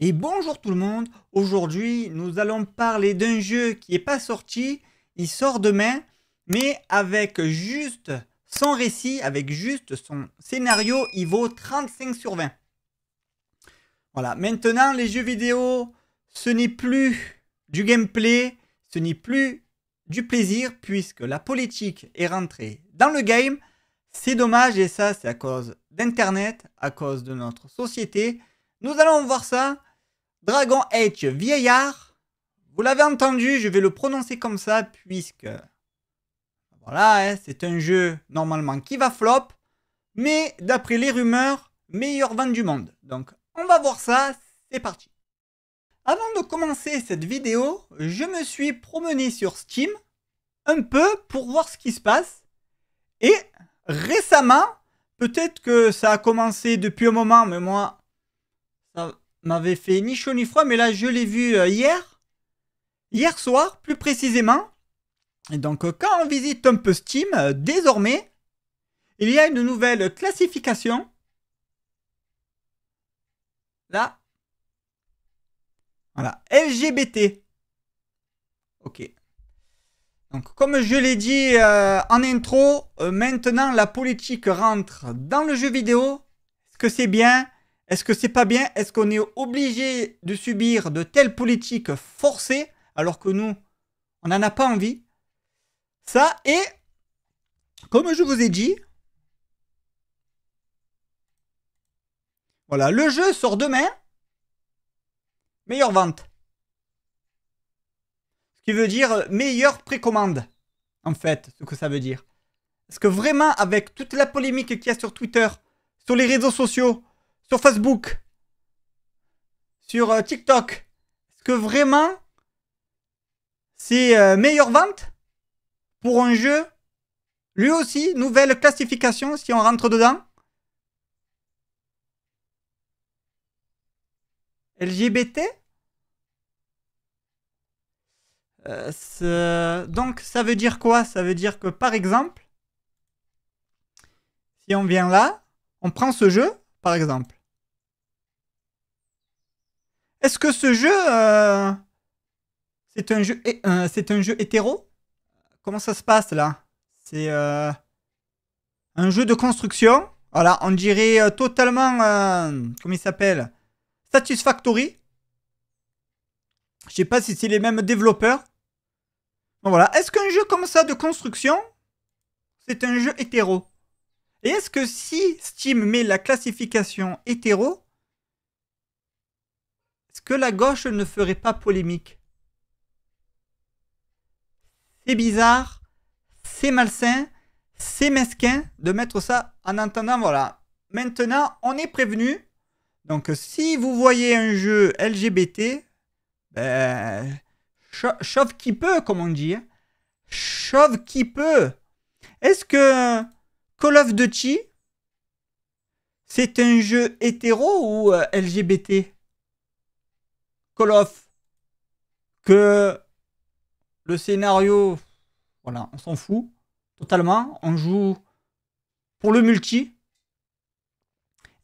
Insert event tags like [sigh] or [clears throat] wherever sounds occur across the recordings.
Et bonjour tout le monde, aujourd'hui nous allons parler d'un jeu qui n'est pas sorti, il sort demain, mais avec juste son récit, avec juste son scénario, il vaut 35 sur 20. Voilà, maintenant les jeux vidéo, ce n'est plus du gameplay, ce n'est plus du plaisir, puisque la politique est rentrée dans le game. C'est dommage et ça c'est à cause d'Internet, à cause de notre société. Nous allons voir ça. Dragon Age vieillard. Vous l'avez entendu, je vais le prononcer comme ça puisque voilà, hein, c'est un jeu normalement qui va flop, mais d'après les rumeurs, meilleur vente du monde. Donc on va voir ça, c'est parti. Avant de commencer cette vidéo, je me suis promené sur Steam un peu pour voir ce qui se passe. Et récemment, peut-être que ça a commencé depuis un moment, mais moi m'avait fait ni chaud ni froid, mais là je l'ai vu euh, hier, hier soir plus précisément. Et donc euh, quand on visite un peu Steam, euh, désormais, il y a une nouvelle classification. Là. Voilà, LGBT. Ok. Donc comme je l'ai dit en intro, maintenant la politique rentre dans le jeu vidéo. Est-ce que c'est bien est-ce que c'est pas bien Est-ce qu'on est obligé de subir de telles politiques forcées alors que nous, on n'en a pas envie Ça, et comme je vous ai dit, voilà, le jeu sort demain. Meilleure vente. Ce qui veut dire euh, meilleure précommande, en fait, ce que ça veut dire. Est-ce que vraiment, avec toute la polémique qu'il y a sur Twitter, sur les réseaux sociaux, sur Facebook Sur euh, TikTok Est-ce que vraiment c'est euh, meilleure vente pour un jeu Lui aussi, nouvelle classification si on rentre dedans LGBT euh, Donc ça veut dire quoi Ça veut dire que par exemple, si on vient là, on prend ce jeu par exemple. Est-ce que ce jeu, euh, c'est un jeu, euh, c'est un jeu hétéro Comment ça se passe là C'est euh, un jeu de construction. Voilà, on dirait totalement, comment il s'appelle Satisfactory. Je sais pas si c'est les mêmes développeurs. Bon voilà, est-ce qu'un jeu comme ça de construction, c'est un jeu hétéro Et est-ce que si Steam met la classification hétéro, que la gauche ne ferait pas polémique C'est bizarre, c'est malsain, c'est mesquin de mettre ça en attendant, voilà. Maintenant, on est prévenu. Donc, si vous voyez un jeu LGBT, ben, chauve qui peut, comme on dit. Hein. Chauve qui peut. Est-ce que Call of Duty, c'est un jeu hétéro ou euh, LGBT Call of, que le scénario, voilà, on s'en fout totalement. On joue pour le multi.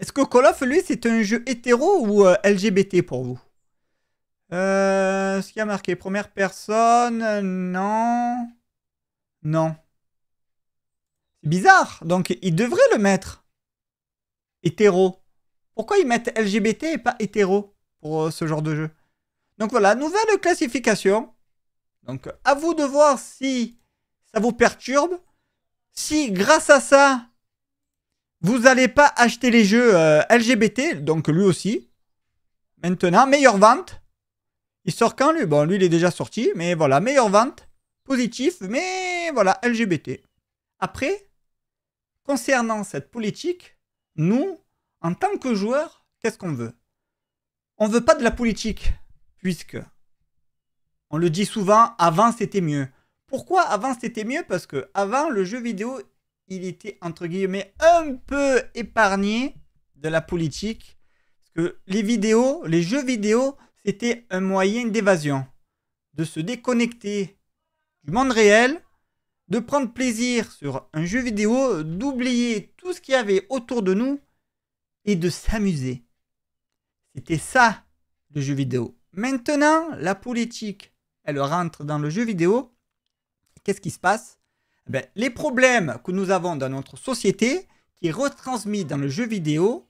Est-ce que Call of, lui, c'est un jeu hétéro ou euh, LGBT pour vous euh, Ce qui a marqué première personne, non. Non. C'est bizarre. Donc, il devrait le mettre. Hétéro. Pourquoi ils mettent LGBT et pas hétéro pour euh, ce genre de jeu donc voilà, nouvelle classification. Donc à vous de voir si ça vous perturbe. Si grâce à ça, vous n'allez pas acheter les jeux euh, LGBT, donc lui aussi. Maintenant, meilleure vente. Il sort quand lui Bon, lui, il est déjà sorti, mais voilà, meilleure vente. Positif, mais voilà, LGBT. Après, concernant cette politique, nous, en tant que joueurs, qu'est-ce qu'on veut On ne veut pas de la politique puisque on le dit souvent, avant c'était mieux. Pourquoi avant c'était mieux Parce que avant le jeu vidéo, il était entre guillemets un peu épargné de la politique. Parce que les vidéos, les jeux vidéo, c'était un moyen d'évasion, de se déconnecter du monde réel, de prendre plaisir sur un jeu vidéo, d'oublier tout ce qu'il y avait autour de nous et de s'amuser. C'était ça le jeu vidéo. Maintenant, la politique, elle rentre dans le jeu vidéo. Qu'est-ce qui se passe eh ben, Les problèmes que nous avons dans notre société, qui est retransmis dans le jeu vidéo,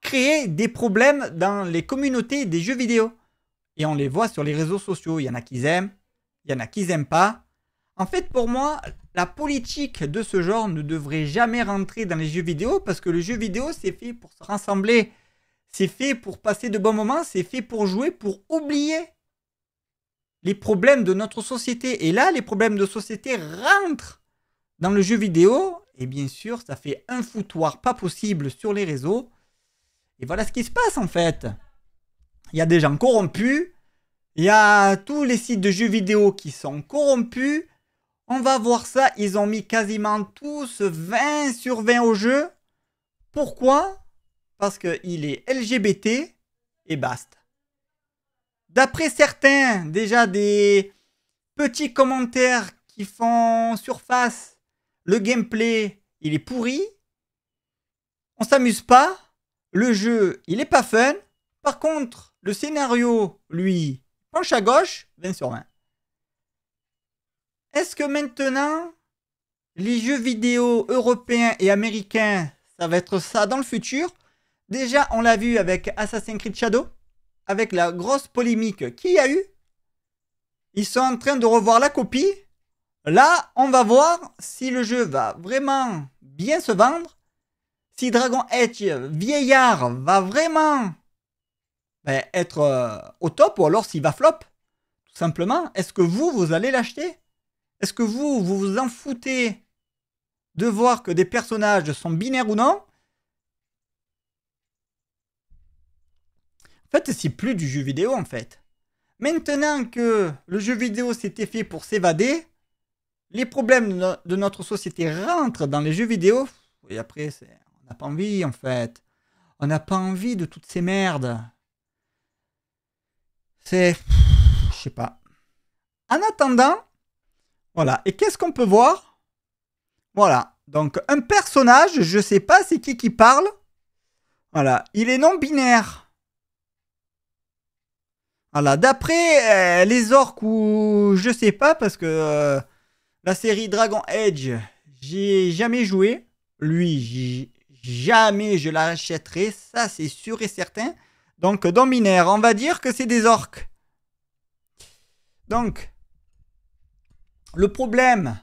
créent des problèmes dans les communautés des jeux vidéo. Et on les voit sur les réseaux sociaux. Il y en a qui aiment, il y en a qui n'aiment pas. En fait, pour moi, la politique de ce genre ne devrait jamais rentrer dans les jeux vidéo parce que le jeu vidéo, c'est fait pour se rassembler. C'est fait pour passer de bons moments, c'est fait pour jouer, pour oublier les problèmes de notre société. Et là, les problèmes de société rentrent dans le jeu vidéo. Et bien sûr, ça fait un foutoir pas possible sur les réseaux. Et voilà ce qui se passe en fait. Il y a des gens corrompus. Il y a tous les sites de jeux vidéo qui sont corrompus. On va voir ça. Ils ont mis quasiment tous 20 sur 20 au jeu. Pourquoi parce qu'il est LGBT et basta. D'après certains, déjà des petits commentaires qui font surface, le gameplay, il est pourri, on s'amuse pas, le jeu, il est pas fun, par contre, le scénario, lui, penche à gauche, 20 sur 20. Est-ce que maintenant, les jeux vidéo européens et américains, ça va être ça dans le futur Déjà, on l'a vu avec Assassin's Creed Shadow, avec la grosse polémique qu'il y a eu. Ils sont en train de revoir la copie. Là, on va voir si le jeu va vraiment bien se vendre. Si Dragon Edge vieillard va vraiment ben, être euh, au top ou alors s'il va flop. Tout simplement, est-ce que vous, vous allez l'acheter Est-ce que vous, vous vous en foutez de voir que des personnages sont binaires ou non En fait, c'est plus du jeu vidéo en fait. Maintenant que le jeu vidéo s'était fait pour s'évader, les problèmes de, notre société rentrent dans les jeux vidéo. Et après, on n'a pas envie en fait. On n'a pas envie de toutes ces merdes. C'est. Je sais pas. En attendant, voilà. Et qu'est-ce qu'on peut voir Voilà. Donc, un personnage, je sais pas c'est qui qui parle. Voilà. Il est non binaire d'après euh, les orques ou je sais pas, parce que euh, la série Dragon Edge, j'ai jamais joué. Lui, jamais je l'achèterai, ça c'est sûr et certain. Donc dans on va dire que c'est des orques. Donc, le problème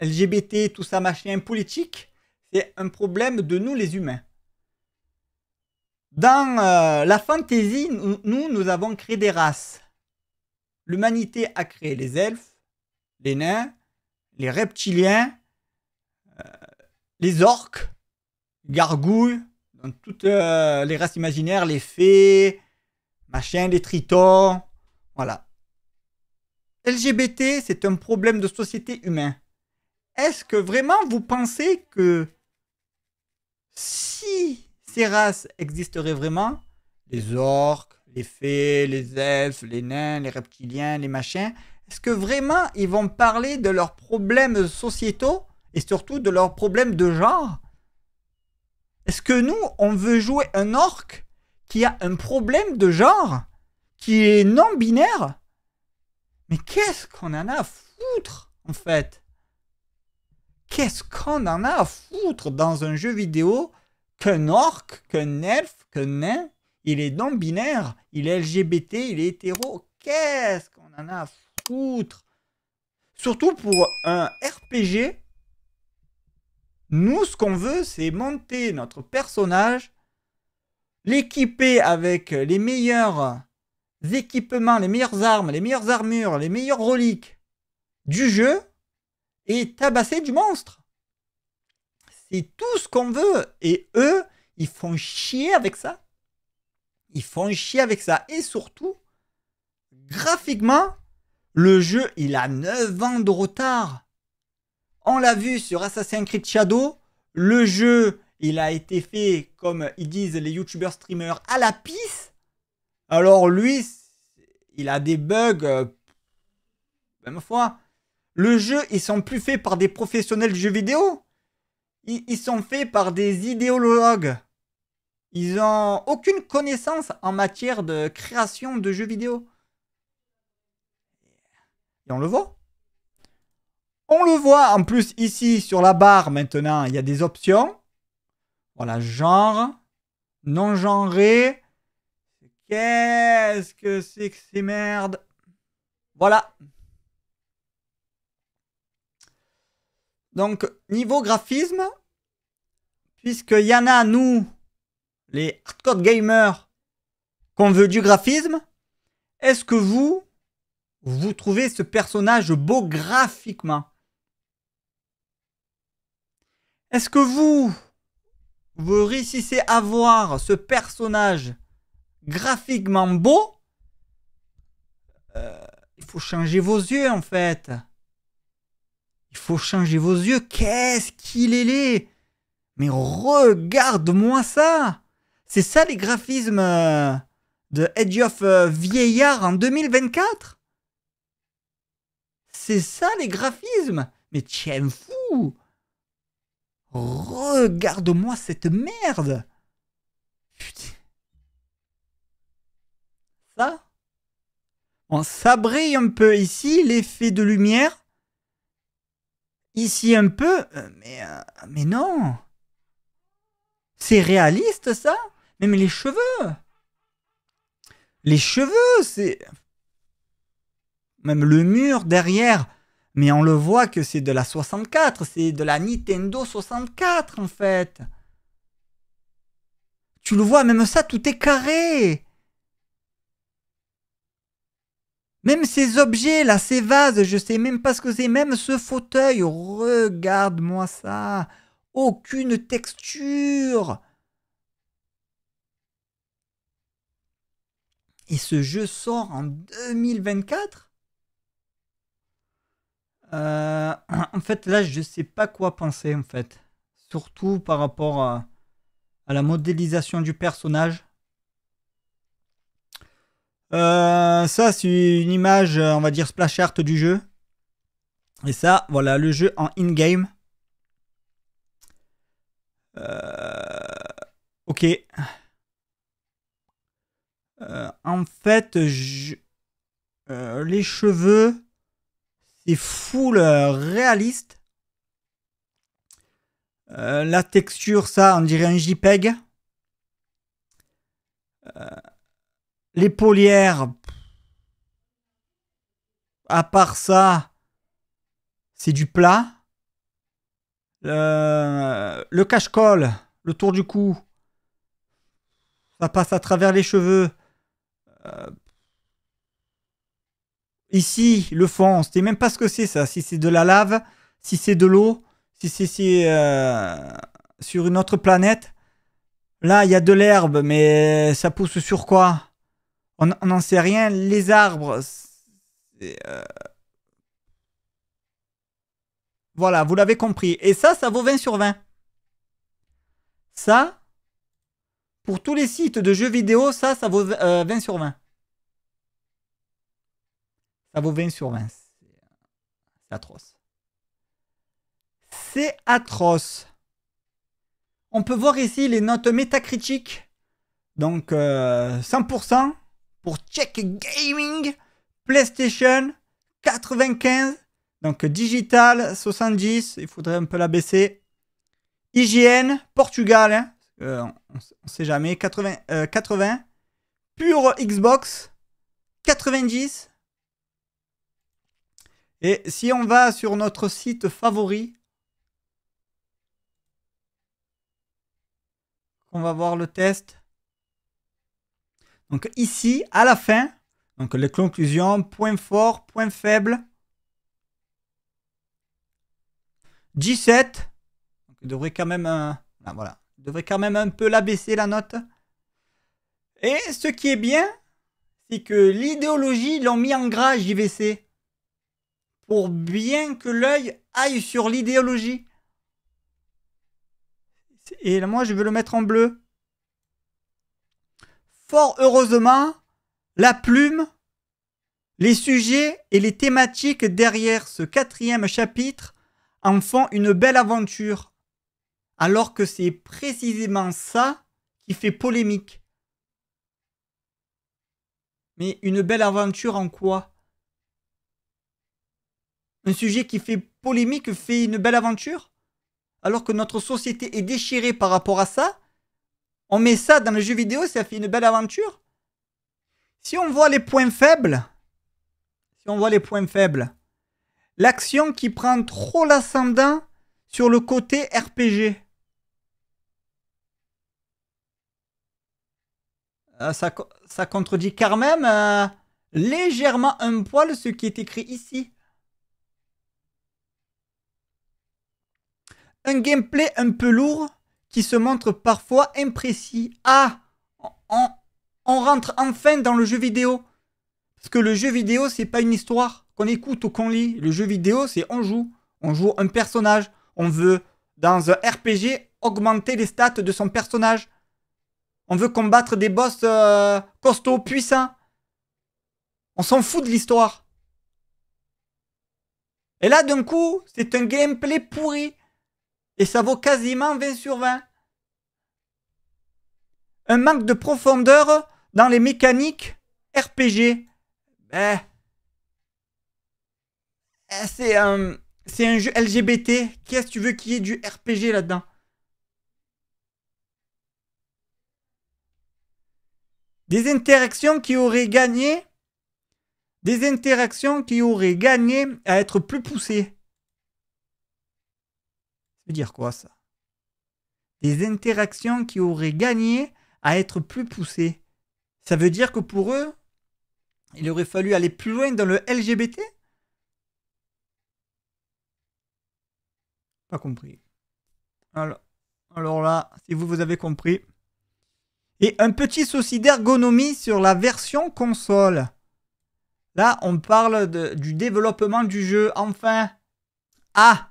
LGBT, tout ça machin politique, c'est un problème de nous les humains. Dans euh, la fantaisie, nous, nous avons créé des races. L'humanité a créé les elfes, les nains, les reptiliens, euh, les orques, gargouilles, toutes euh, les races imaginaires, les fées, machin, les tritons, voilà. LGBT, c'est un problème de société humain. Est-ce que vraiment vous pensez que si ces races existeraient vraiment, les orques, les fées, les elfes, les nains, les reptiliens, les machins, est-ce que vraiment ils vont parler de leurs problèmes sociétaux et surtout de leurs problèmes de genre Est-ce que nous, on veut jouer un orque qui a un problème de genre Qui est non-binaire Mais qu'est-ce qu'on en a à foutre, en fait Qu'est-ce qu'on en a à foutre dans un jeu vidéo qu'un orc, qu'un elfe, qu'un nain, il est non-binaire, il est LGBT, il est hétéro. Qu'est-ce qu'on en a à foutre Surtout pour un RPG, nous, ce qu'on veut, c'est monter notre personnage, l'équiper avec les meilleurs équipements, les meilleures armes, les meilleures armures, les meilleures reliques du jeu, et tabasser du monstre. C'est tout ce qu'on veut. Et eux, ils font chier avec ça. Ils font chier avec ça. Et surtout, graphiquement, le jeu, il a 9 ans de retard. On l'a vu sur Assassin's Creed Shadow, le jeu, il a été fait, comme ils disent les Youtubers streamers, à la pisse. Alors lui, il a des bugs, euh, ben, même fois. Le jeu, ils sont plus faits par des professionnels de jeux vidéo ils, sont faits par des idéologues. Ils n'ont aucune connaissance en matière de création de jeux vidéo. Et on le voit. On le voit en plus ici sur la barre maintenant, il y a des options. Voilà, genre, non genré. Qu'est-ce que c'est que ces merdes Voilà, Donc, niveau graphisme, puisque y en a, nous, les hardcore gamers, qu'on veut du graphisme, est-ce que vous, vous trouvez ce personnage beau graphiquement Est-ce que vous, vous réussissez à voir ce personnage graphiquement beau euh, Il faut changer vos yeux en fait. Il faut changer vos yeux. Qu'est-ce qu'il est laid Mais regarde-moi ça C'est ça les graphismes euh, de Edge of euh, Vieillard en 2024 C'est ça les graphismes Mais tiens fou Regarde-moi cette merde Putain. Ça On ça brille un peu ici, l'effet de lumière. Ici un peu euh, Mais, euh, mais non C'est réaliste ça Même les cheveux Les cheveux, c'est... Même le mur derrière mais on le voit que c'est de la 64, c'est de la Nintendo 64 en fait. Tu le vois, même ça, tout est carré. Même ces objets là, ces vases, je sais même pas ce que c'est, même ce fauteuil, regarde-moi ça. Aucune texture. Et ce jeu sort en 2024 euh, [clears throat] En fait, là, je ne sais pas quoi penser, en fait. Surtout par rapport à la modélisation du personnage. Euh, ça, c'est une image, euh, on va dire, splash art du jeu. Et ça, voilà, le jeu en in-game. Euh, ok. en fait, je, les cheveux, c'est full réaliste. la texture, ça, on dirait un JPEG. Les polières. À part ça, c'est du plat. Euh, le cache-colle, le tour du cou. Ça passe à travers les cheveux. Euh, ici, le fond, c'était même pas ce que c'est ça. Si c'est de la lave, si c'est de l'eau, si c'est euh, sur une autre planète. Là, il y a de l'herbe, mais ça pousse sur quoi on n'en sait rien. Les arbres, euh, voilà, vous l'avez compris. Et ça, ça vaut 20 sur 20. Ça, pour tous les sites de jeux vidéo, ça, ça vaut 20 euh, sur 20. Ça vaut 20 sur 20. C'est atroce. C'est atroce. On peut voir ici les notes métacritiques. Donc 100%. Euh, pour Check Gaming, PlayStation 95, donc Digital 70, il faudrait un peu la baisser. IGN, Portugal, hein, euh, on, ne sait jamais, 80, 80. Euh, Pure Xbox, 90. Et si on va sur notre site favori, on va voir le test. Donc ici, à la fin, donc les conclusions, point fort, point faible. 17. devrait quand même, ah, voilà, devrait quand même un peu l'abaisser la note. Et ce qui est bien, c'est que l'idéologie l'ont mis en gras JVC pour bien que l'œil aille sur l'idéologie. Et moi, je veux le mettre en bleu fort heureusement la plume, les sujets et les thématiques derrière ce quatrième chapitre en font une belle aventure, alors que c'est précisément ça qui fait polémique. Mais une belle aventure en quoi Un sujet qui fait polémique fait une belle aventure Alors que notre société est déchirée par rapport à ça on met ça dans le jeu vidéo, ça fait une belle aventure. Si on voit les points faibles, si on voit les points faibles, l'action qui prend trop l'ascendant sur le côté RPG. Euh, ça, contredit quand même euh, légèrement un poil ce qui est écrit ici. Un gameplay un peu lourd qui se montre parfois imprécis. Ah on, rentre enfin dans le jeu vidéo. Parce que le jeu vidéo, c'est pas une histoire qu'on écoute ou qu'on lit. Le jeu vidéo, c'est on joue. On joue un personnage. On veut, dans un RPG, augmenter les stats de son personnage. On veut combattre des boss euh, costauds, puissants. On s'en fout de l'histoire. Et là, d'un coup, c'est un gameplay pourri et ça vaut quasiment 20 sur 20. Un manque de profondeur dans les mécaniques RPG. Ben, eh, c'est un, c'est un jeu LGBT. Qu'est-ce que tu veux qu'il y ait du RPG là-dedans Des interactions qui auraient gagné. Des interactions qui auraient gagné à être plus poussées dire quoi ça Des interactions qui auraient gagné à être plus poussées. Ça veut dire que pour eux, il aurait fallu aller plus loin dans le LGBT Pas compris. Alors, alors là, si vous vous avez compris. Et un petit souci d'ergonomie sur la version console. Là, on parle du développement du jeu. Enfin. Ah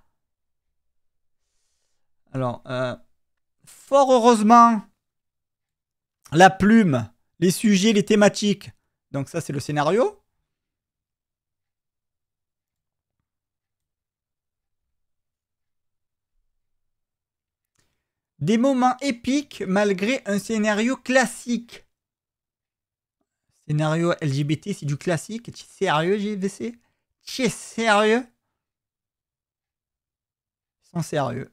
alors, euh, fort heureusement, la plume, les sujets, les thématiques. Donc ça, c'est le scénario. Des moments épiques malgré un scénario classique. Scénario LGBT, c'est du classique. c'est sérieux, GVC. c'est sérieux Ils sont sérieux.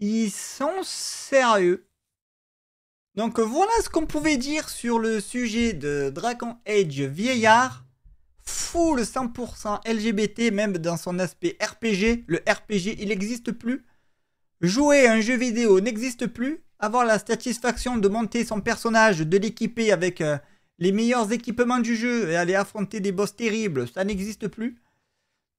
Ils sont sérieux. Donc voilà ce qu'on pouvait dire sur le sujet de Dragon Age Vieillard. le 100% LGBT, même dans son aspect RPG. Le RPG, il n'existe plus. Jouer un jeu vidéo n'existe plus. Avoir la satisfaction de monter son personnage, de l'équiper avec euh, les meilleurs équipements du jeu et aller affronter des boss terribles, ça n'existe plus.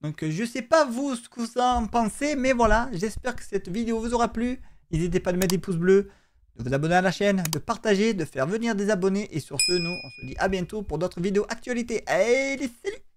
Donc euh, je sais pas vous ce que vous en pensez, mais voilà, j'espère que cette vidéo vous aura plu. N'hésitez pas à mettre des pouces bleus, de vous abonner à la chaîne, de partager, de faire venir des abonnés. Et sur ce, nous, on se dit à bientôt pour d'autres vidéos actualités. Allez, salut